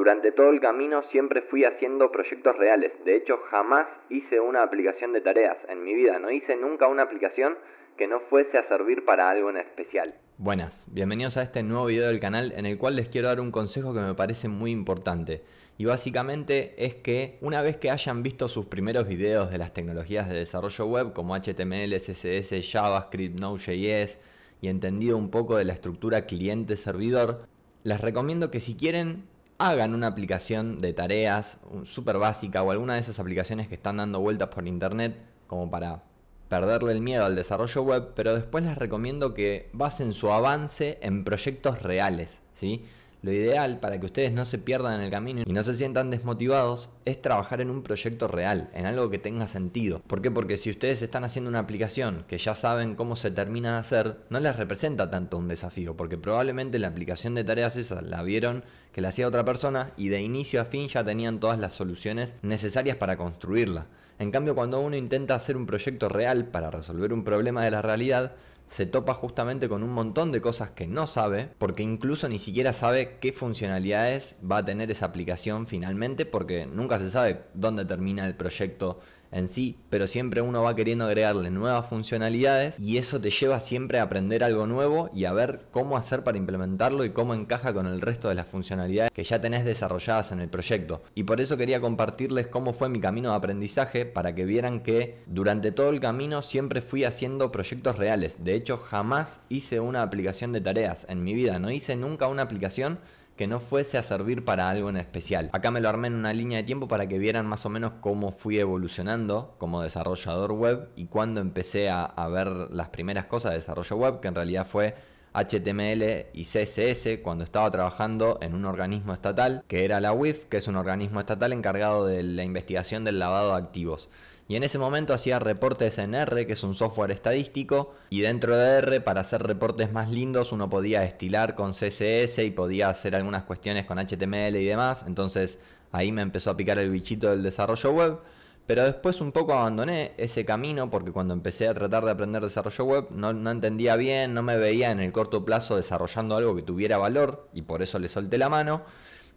Durante todo el camino siempre fui haciendo proyectos reales. De hecho, jamás hice una aplicación de tareas en mi vida. No hice nunca una aplicación que no fuese a servir para algo en especial. Buenas, bienvenidos a este nuevo video del canal en el cual les quiero dar un consejo que me parece muy importante. Y básicamente es que una vez que hayan visto sus primeros videos de las tecnologías de desarrollo web como HTML, CSS, JavaScript, Node.js y entendido un poco de la estructura cliente-servidor, les recomiendo que si quieren hagan una aplicación de tareas súper básica o alguna de esas aplicaciones que están dando vueltas por internet como para perderle el miedo al desarrollo web, pero después les recomiendo que basen su avance en proyectos reales, ¿sí? Lo ideal para que ustedes no se pierdan en el camino y no se sientan desmotivados es trabajar en un proyecto real, en algo que tenga sentido. ¿Por qué? Porque si ustedes están haciendo una aplicación que ya saben cómo se termina de hacer, no les representa tanto un desafío, porque probablemente la aplicación de tareas esa la vieron que la hacía otra persona y de inicio a fin ya tenían todas las soluciones necesarias para construirla. En cambio, cuando uno intenta hacer un proyecto real para resolver un problema de la realidad, se topa justamente con un montón de cosas que no sabe, porque incluso ni siquiera sabe qué funcionalidades va a tener esa aplicación finalmente, porque nunca se sabe dónde termina el proyecto en sí, pero siempre uno va queriendo agregarle nuevas funcionalidades y eso te lleva siempre a aprender algo nuevo y a ver cómo hacer para implementarlo y cómo encaja con el resto de las funcionalidades que ya tenés desarrolladas en el proyecto. Y por eso quería compartirles cómo fue mi camino de aprendizaje para que vieran que durante todo el camino siempre fui haciendo proyectos reales. De hecho, jamás hice una aplicación de tareas en mi vida, no hice nunca una aplicación que no fuese a servir para algo en especial. Acá me lo armé en una línea de tiempo para que vieran más o menos cómo fui evolucionando como desarrollador web y cuando empecé a, a ver las primeras cosas de desarrollo web, que en realidad fue HTML y CSS cuando estaba trabajando en un organismo estatal, que era la UIF, que es un organismo estatal encargado de la investigación del lavado de activos. Y en ese momento hacía reportes en R, que es un software estadístico, y dentro de R, para hacer reportes más lindos, uno podía estilar con CSS y podía hacer algunas cuestiones con HTML y demás. Entonces ahí me empezó a picar el bichito del desarrollo web. Pero después un poco abandoné ese camino porque cuando empecé a tratar de aprender desarrollo web no, entendía bien, no me veía en el corto plazo desarrollando algo que tuviera valor y por eso le solté la mano.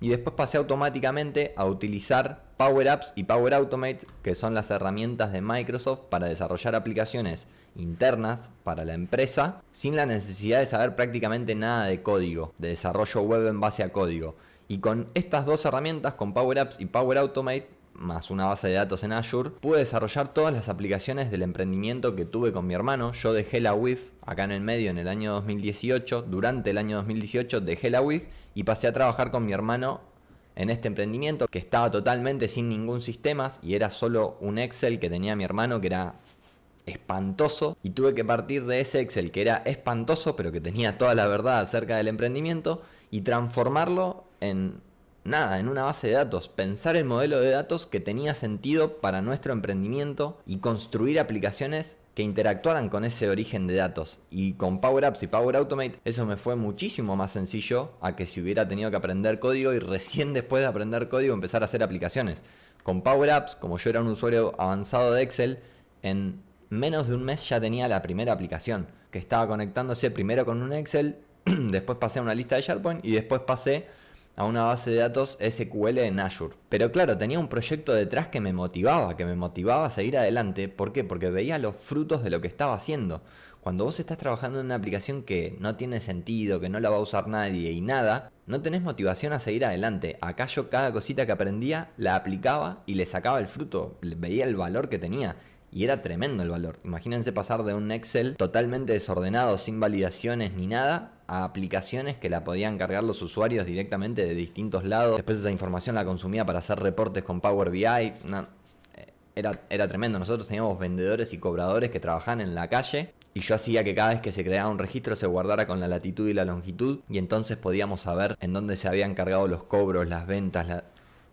Y después pasé automáticamente a utilizar Power Apps y Power Automate, que son las herramientas de Microsoft para desarrollar aplicaciones internas para la empresa, sin la necesidad de saber prácticamente nada de código, de desarrollo web en base a código. Y con estas dos herramientas, con Power Apps y Power Automate, más una base de datos en Azure, pude desarrollar todas las aplicaciones del emprendimiento que tuve con mi hermano. Yo dejé la WIF acá en el medio en el año 2018, durante el año 2018 dejé la WIF y pasé a trabajar con mi hermano en este emprendimiento que estaba totalmente sin ningún sistema y era solo un Excel que tenía mi hermano que era espantoso y tuve que partir de ese Excel que era espantoso pero que tenía toda la verdad acerca del emprendimiento y transformarlo en nada, en una base de datos, pensar el modelo de datos que tenía sentido para nuestro emprendimiento y construir aplicaciones que interactuaran con ese origen de datos. Y con Power Apps y Power Automate eso me fue muchísimo más sencillo a que si hubiera tenido que aprender código y recién después de aprender código empezar a hacer aplicaciones. Con Power Apps, como yo era un usuario avanzado de Excel, en menos de un mes ya tenía la primera aplicación, que estaba conectándose primero con un Excel, después pasé a una lista de SharePoint y después pasé a una base de datos SQL en Azure. Pero claro, tenía un proyecto detrás que me motivaba, que me motivaba a seguir adelante. ¿Por qué? Porque veía los frutos de lo que estaba haciendo. Cuando vos estás trabajando en una aplicación que no tiene sentido, que no la va a usar nadie y nada, no tenés motivación a seguir adelante. Acá yo cada cosita que aprendía la aplicaba y le sacaba el fruto, veía el valor que tenía. Y era tremendo el valor. Imagínense pasar de un Excel totalmente desordenado, sin validaciones ni nada, a aplicaciones que la podían cargar los usuarios directamente de distintos lados. Después esa información la consumía para hacer reportes con Power BI. Eh, era, era tremendo. Nosotros teníamos vendedores y cobradores que trabajaban en la calle y yo hacía que cada vez que se creaba un registro se guardara con la latitud y la longitud y entonces podíamos saber en dónde se habían cargado los cobros, las ventas, la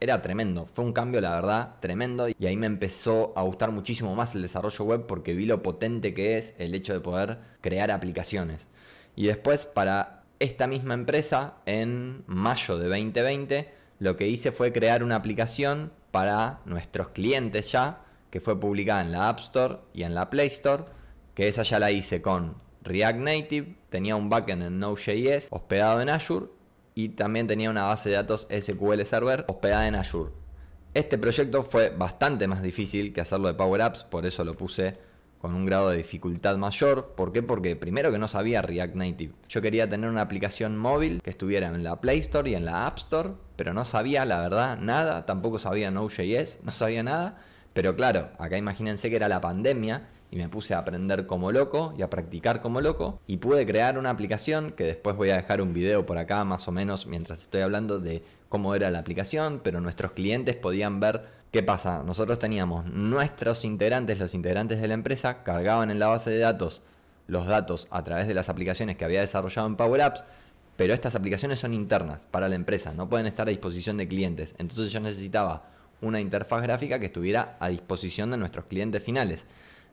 era tremendo. Fue un cambio, la verdad, tremendo. Y ahí me empezó a gustar muchísimo más el desarrollo web porque vi lo potente que es el hecho de poder crear aplicaciones. Y después, para esta misma empresa, en mayo de 2020, lo que hice fue crear una aplicación para nuestros clientes ya, que fue publicada en la App Store y en la Play Store, que esa ya la hice con React Native, tenía un backend en Node.js hospedado en Azure y también tenía una base de datos SQL Server hospedada en Azure. Este proyecto fue bastante más difícil que hacerlo de Power Apps, por eso lo puse con un grado de dificultad mayor. ¿Por qué? Porque primero que no sabía React Native. Yo quería tener una aplicación móvil que estuviera en la Play Store y en la App Store, pero no sabía, la verdad, nada. Tampoco sabía Node.js, no sabía nada. Pero claro, acá imagínense que era la pandemia y me puse a aprender como loco y a practicar como loco y pude crear una aplicación que después voy a dejar un video por acá más o menos mientras estoy hablando de cómo era la aplicación, pero nuestros clientes podían ver qué pasa. Nosotros teníamos nuestros integrantes, los integrantes de la empresa, cargaban en la base de datos los datos a través de las aplicaciones que había desarrollado en Power Apps, pero estas aplicaciones son internas para la empresa, no pueden estar a disposición de clientes. Entonces yo necesitaba una interfaz gráfica que estuviera a disposición de nuestros clientes finales.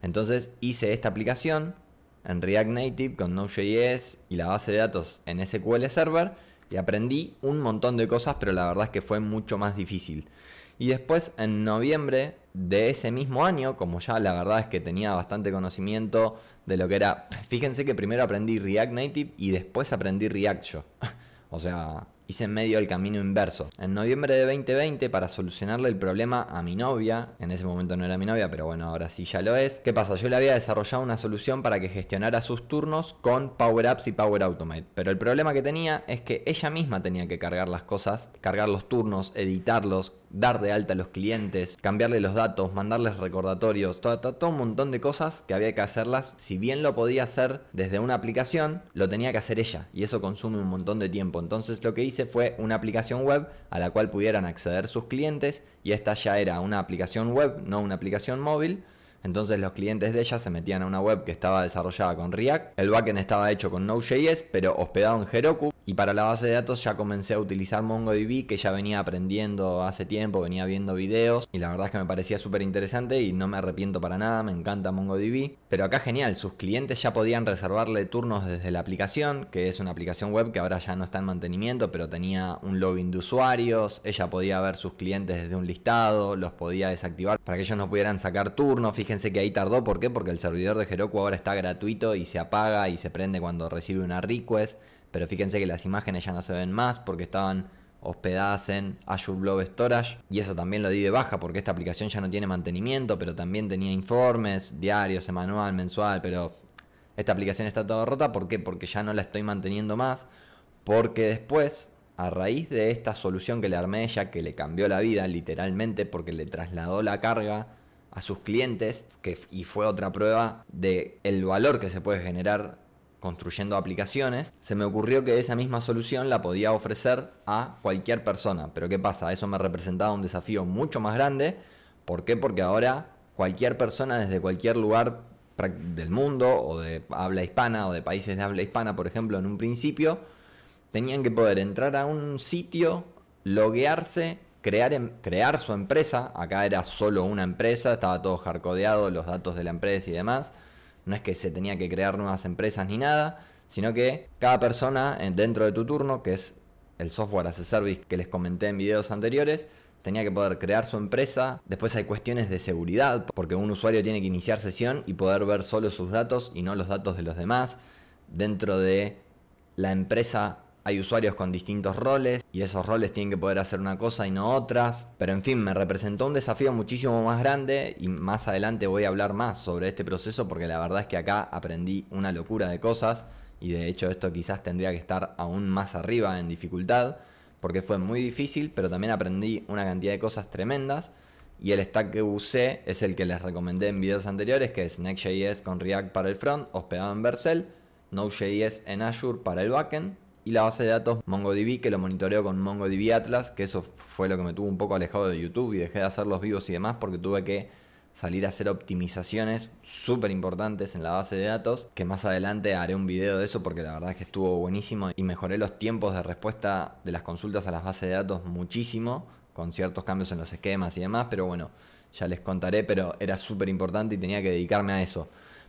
Entonces hice esta aplicación en React Native con Node.js y la base de datos en SQL Server y aprendí un montón de cosas, pero la verdad es que fue mucho más difícil. Y después en noviembre de ese mismo año, como ya la verdad es que tenía bastante conocimiento de lo que era, fíjense que primero aprendí React Native y después aprendí React yo. O sea, hice medio el camino inverso. En noviembre de 2020, para solucionarle el problema a mi novia, en ese momento no era mi novia, pero bueno, ahora sí ya lo es, ¿qué pasa? Yo le había desarrollado una solución para que gestionara sus turnos con Power Apps y Power Automate, pero el problema que tenía es que ella misma tenía que cargar las cosas, cargar los turnos, editarlos, dar de alta a los clientes, cambiarle los datos, mandarles recordatorios, todo, un montón de cosas que había que hacerlas. Si bien lo podía hacer desde una aplicación, lo tenía que hacer ella y eso consume un montón de tiempo. Entonces lo que hice fue una aplicación web a la cual pudieran acceder sus clientes y esta ya era una aplicación web, no una aplicación móvil. Entonces los clientes de ella se metían a una web que estaba desarrollada con React, el backend estaba hecho con Node.js pero hospedado en Heroku y para la base de datos ya comencé a utilizar MongoDB, que ya venía aprendiendo hace tiempo, venía viendo videos. Y la verdad es que me parecía súper interesante y no me arrepiento para nada, me encanta MongoDB. Pero acá genial, sus clientes ya podían reservarle turnos desde la aplicación, que es una aplicación web que ahora ya no está en mantenimiento, pero tenía un login de usuarios. Ella podía ver sus clientes desde un listado, los podía desactivar para que ellos no pudieran sacar turnos. Fíjense que ahí tardó, ¿por qué? Porque el servidor de Heroku ahora está gratuito y se apaga y se prende cuando recibe una request pero fíjense que las imágenes ya no se ven más porque estaban hospedadas en Azure Blob Storage y eso también lo di de baja porque esta aplicación ya no tiene mantenimiento, pero también tenía informes diarios, semanal, mensual, pero esta aplicación está toda rota, ¿por qué? Porque ya no la estoy manteniendo más, porque después a raíz de esta solución que le armé ya ella, que le cambió la vida literalmente porque le trasladó la carga a sus clientes y fue otra prueba de el valor que se puede generar construyendo aplicaciones, se me ocurrió que esa misma solución la podía ofrecer a cualquier persona. Pero ¿qué pasa? Eso me representaba un desafío mucho más grande. ¿Por qué? Porque ahora cualquier persona desde cualquier lugar del mundo o de habla hispana o de países de habla hispana, por ejemplo, en un principio, tenían que poder entrar a un sitio, loguearse, crear, em-, crear su empresa. Acá era solo una empresa, estaba todo jarcodeado, los datos de la empresa y demás no es que se tenía que crear nuevas empresas ni nada, sino que cada persona eh, dentro de tu turno, que es el software as a service que les comenté en videos anteriores, tenía que poder crear su empresa. Después hay cuestiones de seguridad, porque un usuario tiene que iniciar sesión y poder ver solo sus datos y no los datos de los demás. Dentro de la empresa hay usuarios con distintos roles y esos roles tienen que poder hacer una cosa y no otras. Pero en fin, me representó un desafío muchísimo más grande y más adelante voy a hablar más sobre este proceso porque la verdad es que acá aprendí una locura de cosas y de hecho esto quizás tendría que estar aún más arriba en dificultad porque fue muy difícil, pero también aprendí una cantidad de cosas tremendas. Y el stack que usé es el que les recomendé en videos anteriores, que es Next.js con React para el front, hospedado en Vercel, Node.js en Azure para el backend, y la base de datos MongoDB que lo monitoreo con MongoDB Atlas, que eso fue lo que me tuvo un poco alejado de YouTube y dejé de hacer los vivos y demás porque tuve que salir a hacer optimizaciones súper importantes en la base de datos, que más adelante haré un video de eso porque la verdad es que estuvo buenísimo y mejoré los tiempos de respuesta de las consultas a las bases de datos muchísimo, con ciertos cambios en los esquemas y demás, pero bueno, ya les contaré, pero era súper importante y tenía que dedicarme a eso.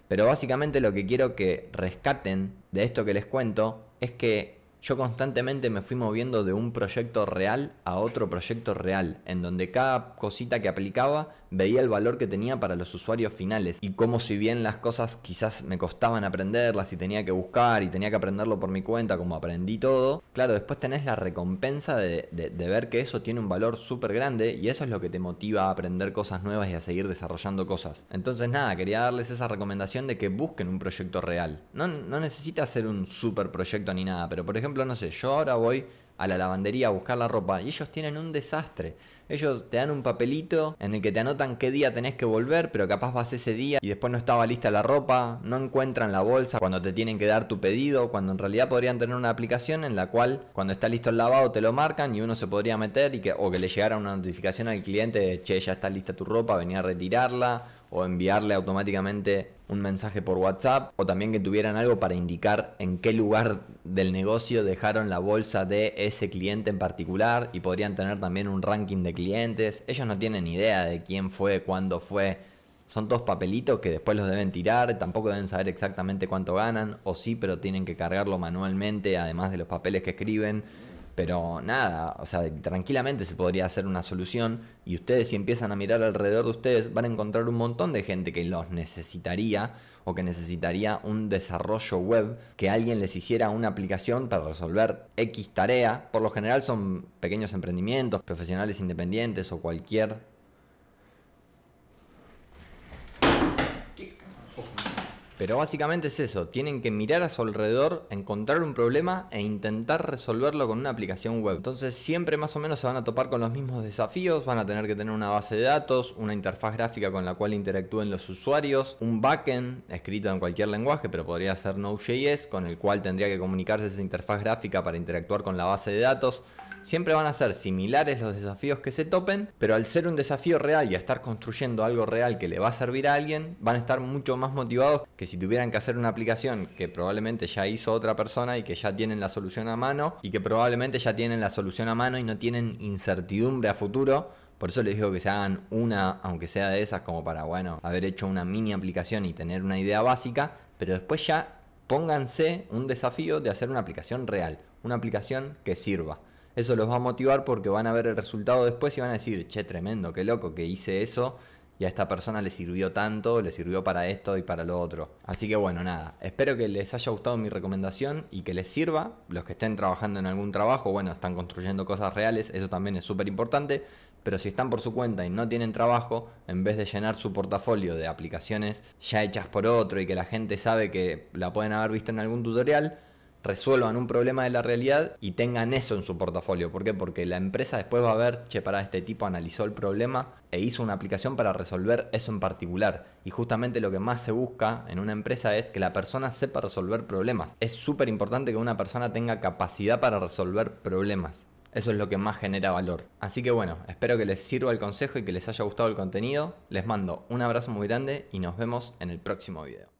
Pero básicamente lo que quiero que rescaten de esto que les cuento es que yo constantemente me fui moviendo de un proyecto real a otro proyecto real, en donde cada cosita que aplicaba veía el valor que tenía para los usuarios finales y como si bien las cosas quizás me costaban aprenderlas y tenía que buscar y tenía que aprenderlo por mi cuenta, como aprendí todo, claro, después tenés la recompensa de, ver que eso tiene un valor súper grande y eso es lo que te motiva a aprender cosas nuevas y a seguir desarrollando cosas. Entonces nada, quería darles esa recomendación de que busquen un proyecto real. No, no necesita ser un super proyecto ni nada, pero por ejemplo, no sé, yo ahora voy a la lavandería a buscar la ropa y ellos tienen un desastre. Ellos te dan un papelito en el que te anotan qué día tenés que volver, pero capaz vas ese día y después no estaba lista la ropa, no encuentran la bolsa cuando te tienen que dar tu pedido, cuando en realidad podrían tener una aplicación en la cual cuando está listo el lavado te lo marcan y uno se podría meter y que, o que le llegara una notificación al cliente de, che, ya está lista tu ropa, venía a retirarla o enviarle automáticamente un mensaje por WhatsApp o también que tuvieran algo para indicar en qué lugar del negocio dejaron la bolsa de ese cliente en particular y podrían tener también un ranking de clientes. Ellos no tienen idea de quién fue, cuándo fue. Son todos papelitos que después los deben tirar, tampoco deben saber exactamente cuánto ganan, o sí, pero tienen que cargarlo manualmente, además de los papeles que escriben. Pero nada, o sea, tranquilamente se podría hacer una solución y ustedes si empiezan a mirar alrededor de ustedes van a encontrar un montón de gente que los necesitaría o que necesitaría un desarrollo web, que alguien les hiciera una aplicación para resolver X tarea. Por lo general son pequeños emprendimientos, profesionales independientes o cualquier Pero básicamente es eso, tienen que mirar a su alrededor, encontrar un problema e intentar resolverlo con una aplicación web. Entonces siempre más o menos se van a topar con los mismos desafíos, van a tener que tener una base de datos, una interfaz gráfica con la cual interactúen los usuarios, un backend escrito en cualquier lenguaje, pero podría ser Node.js, con el cual tendría que comunicarse esa interfaz gráfica para interactuar con la base de datos. Siempre van a ser similares los desafíos que se topen, pero al ser un desafío real y a estar construyendo algo real que le va a servir a alguien, van a estar mucho más motivados que si tuvieran que hacer una aplicación que probablemente ya hizo otra persona y que ya tienen la solución a mano y que probablemente ya tienen la solución a mano y no tienen incertidumbre a futuro por eso les digo que se hagan una, aunque sea de esas, como para, bueno, haber hecho una mini aplicación y tener una idea básica, pero después ya pónganse un desafío de hacer una aplicación real, una aplicación que sirva eso los va a motivar porque van a ver el resultado después y van a decir, che, tremendo, qué loco que hice eso y a esta persona le sirvió tanto, le sirvió para esto y para lo otro. Así que bueno, nada, espero que les haya gustado mi recomendación y que les sirva. Los que estén trabajando en algún trabajo, bueno, están construyendo cosas reales, eso también es súper importante, pero si están por su cuenta y no tienen trabajo, en vez de llenar su portafolio de aplicaciones ya hechas por otro y que la gente sabe que la pueden haber visto en algún tutorial, resuelvan un problema de la realidad y tengan eso en su portafolio. ¿Por qué? Porque la empresa después va a ver, che, para este tipo analizó el problema e hizo una aplicación para resolver eso en particular. Y justamente lo que más se busca en una empresa es que la persona sepa resolver problemas. Es súper importante que una persona tenga capacidad para resolver problemas. Eso es lo que más genera valor. Así que bueno, espero que les sirva el consejo y que les haya gustado el contenido. Les mando un abrazo muy grande y nos vemos en el próximo video.